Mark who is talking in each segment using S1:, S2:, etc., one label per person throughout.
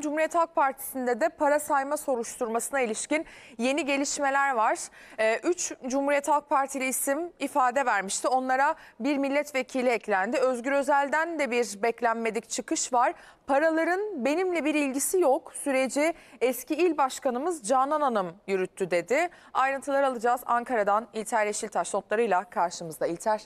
S1: Cumhuriyet Halk Partisi'nde de para sayma soruşturmasına ilişkin yeni gelişmeler var. Ee, üç Cumhuriyet Halk Partili isim ifade vermişti. Onlara bir milletvekili eklendi. Özgür Özel'den de bir beklenmedik çıkış var. Paraların benimle bir ilgisi yok. Süreci eski il başkanımız Canan Hanım yürüttü dedi. Ayrıntılar alacağız Ankara'dan İlter Yeşiltaş notlarıyla karşımızda İlter.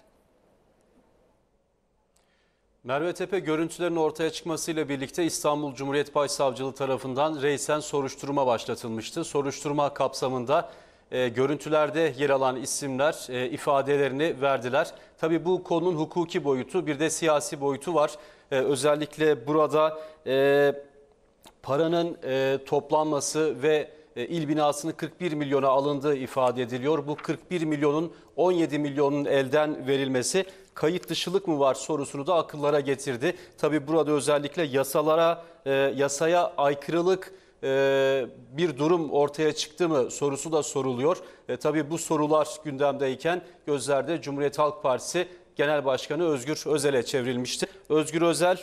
S2: Merve Tepe görüntülerin ortaya çıkmasıyla birlikte İstanbul Cumhuriyet Başsavcılığı tarafından reisen soruşturma başlatılmıştı. Soruşturma kapsamında e, görüntülerde yer alan isimler e, ifadelerini verdiler. Tabi bu konunun hukuki boyutu bir de siyasi boyutu var. E, özellikle burada e, paranın e, toplanması ve e, il binasını 41 milyona alındığı ifade ediliyor. Bu 41 milyonun 17 milyonun elden verilmesi kayıt dışılık mı var sorusunu da akıllara getirdi. Tabi burada özellikle yasalara e, yasaya aykırılık e, bir durum ortaya çıktı mı sorusu da soruluyor. E, tabii bu sorular gündemdeyken gözlerde Cumhuriyet Halk Partisi Genel Başkanı Özgür Özel'e çevrilmişti. Özgür Özel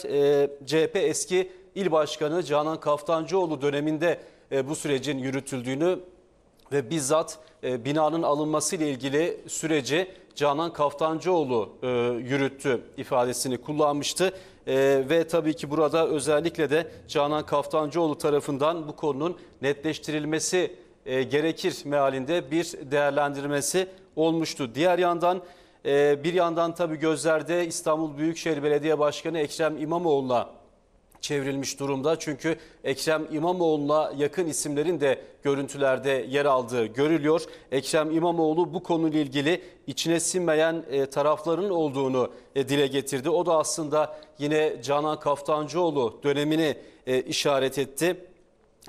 S2: CHP eski il başkanı Canan Kaftancıoğlu döneminde e, bu sürecin yürütüldüğünü ve bizzat e, binanın alınması ile ilgili süreci Canan Kaftancıoğlu e, yürüttü ifadesini kullanmıştı. ve tabii ki burada özellikle de Canan Kaftancıoğlu tarafından bu konunun netleştirilmesi gerekir mealinde bir değerlendirmesi olmuştu. Diğer yandan bir yandan tabii gözlerde İstanbul Büyükşehir Belediye Başkanı Ekrem İmamoğlu'na çevrilmiş durumda. Çünkü Ekrem İmamoğlu'na yakın isimlerin de görüntülerde yer aldığı görülüyor. Ekrem İmamoğlu bu konuyla ilgili içine sinmeyen e, tarafların olduğunu e, dile getirdi. O da aslında yine Canan Kaftancıoğlu dönemini e, işaret etti.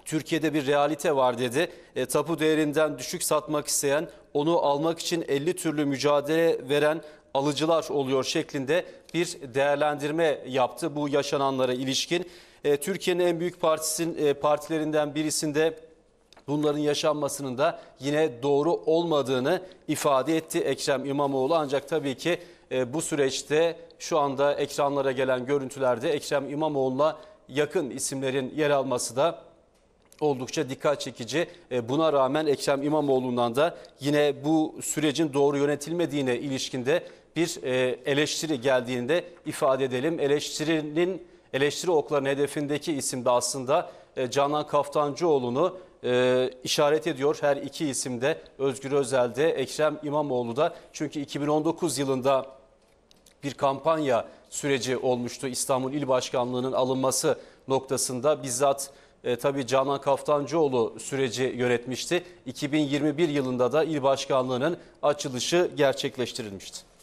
S2: Türkiye'de bir realite var dedi. E, tapu değerinden düşük satmak isteyen, onu almak için 50 türlü mücadele veren alıcılar oluyor şeklinde bir değerlendirme yaptı bu yaşananlara ilişkin. E, Türkiye'nin en büyük partisin e, partilerinden birisinde bunların yaşanmasının da yine doğru olmadığını ifade etti Ekrem İmamoğlu. Ancak tabii ki e, bu süreçte şu anda ekranlara gelen görüntülerde Ekrem İmamoğlu'na yakın isimlerin yer alması da oldukça dikkat çekici. E, buna rağmen Ekrem İmamoğlu'ndan da yine bu sürecin doğru yönetilmediğine ilişkinde bir e, eleştiri geldiğinde ifade edelim. Eleştirinin eleştiri oklarının hedefindeki isim de aslında e, Canan Kaftancıoğlu'nu e, işaret ediyor. Her iki isimde Özgür Özel de Ekrem İmamoğlu da Çünkü 2019 yılında bir kampanya süreci olmuştu. İstanbul İl Başkanlığı'nın alınması noktasında bizzat e, tabii Canan Kaftancıoğlu süreci yönetmişti. 2021 yılında da il başkanlığının açılışı gerçekleştirilmişti.